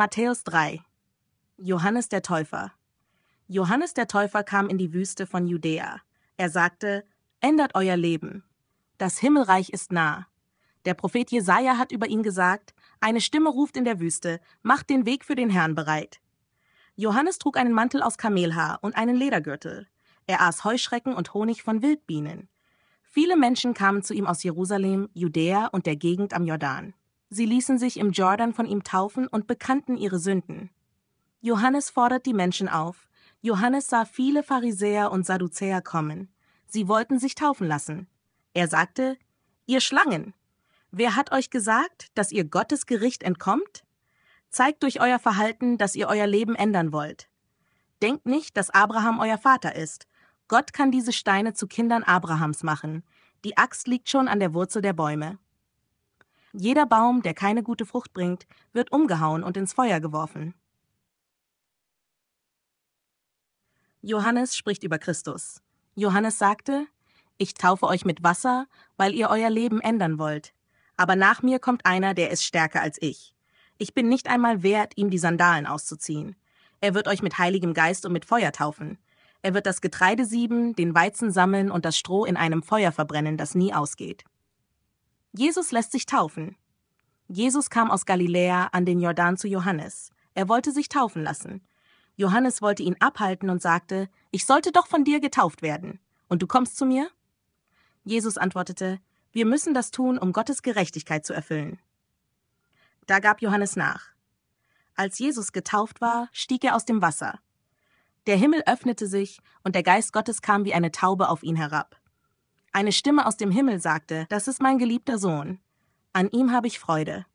Matthäus 3 Johannes der Täufer Johannes der Täufer kam in die Wüste von Judäa. Er sagte: Ändert euer Leben. Das Himmelreich ist nah. Der Prophet Jesaja hat über ihn gesagt: Eine Stimme ruft in der Wüste: Macht den Weg für den Herrn bereit. Johannes trug einen Mantel aus Kamelhaar und einen Ledergürtel. Er aß Heuschrecken und Honig von Wildbienen. Viele Menschen kamen zu ihm aus Jerusalem, Judäa und der Gegend am Jordan. Sie ließen sich im Jordan von ihm taufen und bekannten ihre Sünden. Johannes fordert die Menschen auf. Johannes sah viele Pharisäer und Sadduzäer kommen. Sie wollten sich taufen lassen. Er sagte, Ihr Schlangen, wer hat euch gesagt, dass ihr Gottes Gericht entkommt? Zeigt durch euer Verhalten, dass ihr euer Leben ändern wollt. Denkt nicht, dass Abraham euer Vater ist. Gott kann diese Steine zu Kindern Abrahams machen. Die Axt liegt schon an der Wurzel der Bäume. Jeder Baum, der keine gute Frucht bringt, wird umgehauen und ins Feuer geworfen. Johannes spricht über Christus. Johannes sagte, Ich taufe euch mit Wasser, weil ihr euer Leben ändern wollt. Aber nach mir kommt einer, der ist stärker als ich. Ich bin nicht einmal wert, ihm die Sandalen auszuziehen. Er wird euch mit Heiligem Geist und mit Feuer taufen. Er wird das Getreide sieben, den Weizen sammeln und das Stroh in einem Feuer verbrennen, das nie ausgeht. Jesus lässt sich taufen. Jesus kam aus Galiläa an den Jordan zu Johannes. Er wollte sich taufen lassen. Johannes wollte ihn abhalten und sagte, Ich sollte doch von dir getauft werden. Und du kommst zu mir? Jesus antwortete, Wir müssen das tun, um Gottes Gerechtigkeit zu erfüllen. Da gab Johannes nach. Als Jesus getauft war, stieg er aus dem Wasser. Der Himmel öffnete sich, und der Geist Gottes kam wie eine Taube auf ihn herab. Eine Stimme aus dem Himmel sagte, das ist mein geliebter Sohn. An ihm habe ich Freude.